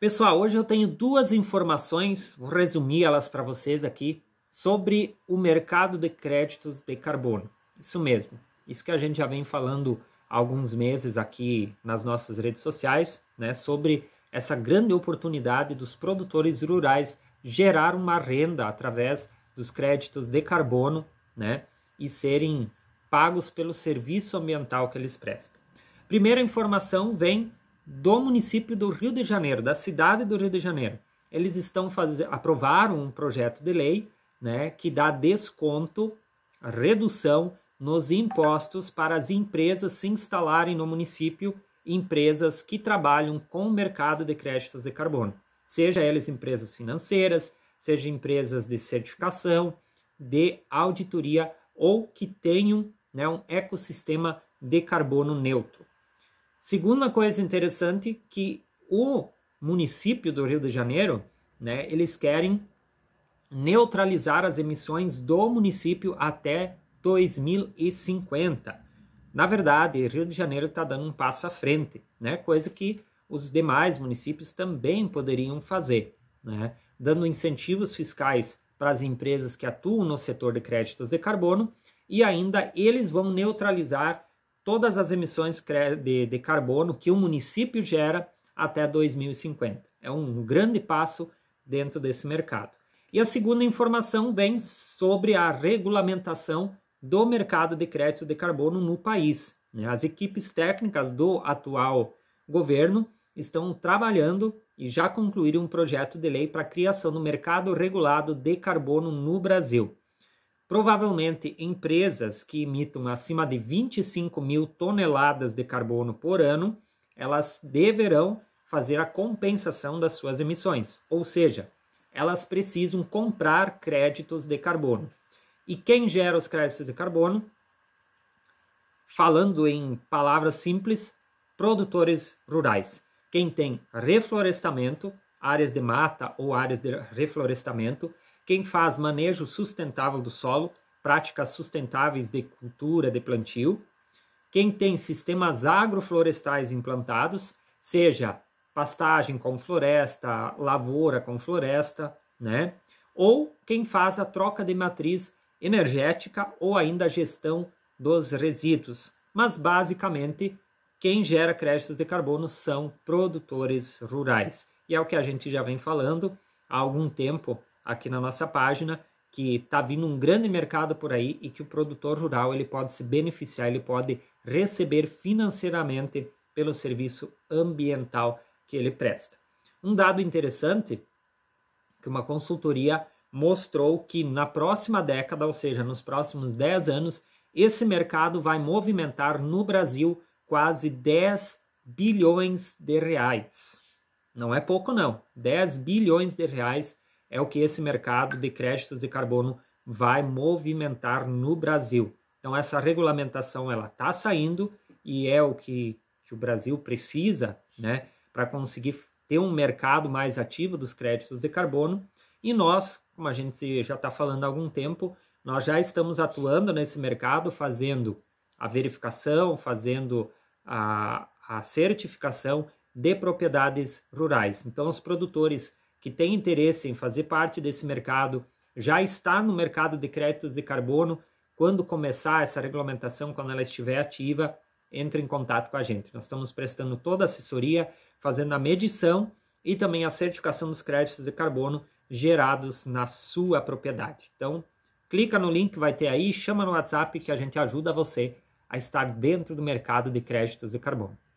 Pessoal, hoje eu tenho duas informações, vou resumir elas para vocês aqui, sobre o mercado de créditos de carbono. Isso mesmo, isso que a gente já vem falando há alguns meses aqui nas nossas redes sociais, né, sobre essa grande oportunidade dos produtores rurais gerar uma renda através dos créditos de carbono, né, e serem pagos pelo serviço ambiental que eles prestam. Primeira informação vem do município do Rio de Janeiro, da cidade do Rio de Janeiro. Eles estão fazendo, aprovaram um projeto de lei, né, que dá desconto, redução nos impostos para as empresas se instalarem no município, empresas que trabalham com o mercado de créditos de carbono, seja elas empresas financeiras, seja empresas de certificação, de auditoria ou que tenham né, um ecossistema de carbono neutro. Segunda coisa interessante que o município do Rio de Janeiro, né, eles querem neutralizar as emissões do município até 2050. Na verdade, Rio de Janeiro está dando um passo à frente, né, coisa que os demais municípios também poderiam fazer, né, dando incentivos fiscais para as empresas que atuam no setor de créditos de carbono e ainda eles vão neutralizar todas as emissões de, de carbono que o município gera até 2050. É um grande passo dentro desse mercado. E a segunda informação vem sobre a regulamentação do mercado de crédito de carbono no país. Né? As equipes técnicas do atual governo estão trabalhando e já concluíram um projeto de lei para a criação do mercado regulado de carbono no Brasil. Provavelmente, empresas que emitam acima de 25 mil toneladas de carbono por ano, elas deverão fazer a compensação das suas emissões, ou seja, elas precisam comprar créditos de carbono. E quem gera os créditos de carbono? Falando em palavras simples, produtores rurais. Quem tem reflorestamento, áreas de mata ou áreas de reflorestamento, quem faz manejo sustentável do solo, práticas sustentáveis de cultura de plantio. Quem tem sistemas agroflorestais implantados, seja pastagem com floresta, lavoura com floresta, né? Ou quem faz a troca de matriz energética ou ainda a gestão dos resíduos. Mas basicamente, quem gera créditos de carbono são produtores rurais. E é o que a gente já vem falando há algum tempo aqui na nossa página que está vindo um grande mercado por aí e que o produtor rural ele pode se beneficiar, ele pode receber financeiramente pelo serviço ambiental que ele presta. Um dado interessante que uma consultoria mostrou que na próxima década, ou seja, nos próximos 10 anos, esse mercado vai movimentar no Brasil quase 10 bilhões de reais. Não é pouco não, 10 bilhões de reais é o que esse mercado de créditos de carbono vai movimentar no Brasil. Então essa regulamentação ela está saindo e é o que, que o Brasil precisa, né, para conseguir ter um mercado mais ativo dos créditos de carbono. E nós, como a gente já está falando há algum tempo, nós já estamos atuando nesse mercado, fazendo a verificação, fazendo a, a certificação de propriedades rurais. Então, os produtores que tem interesse em fazer parte desse mercado, já está no mercado de créditos de carbono, quando começar essa regulamentação, quando ela estiver ativa, entre em contato com a gente. Nós estamos prestando toda a assessoria, fazendo a medição e também a certificação dos créditos de carbono gerados na sua propriedade. Então, clica no link que vai ter aí, chama no WhatsApp que a gente ajuda você a estar dentro do mercado de créditos de carbono.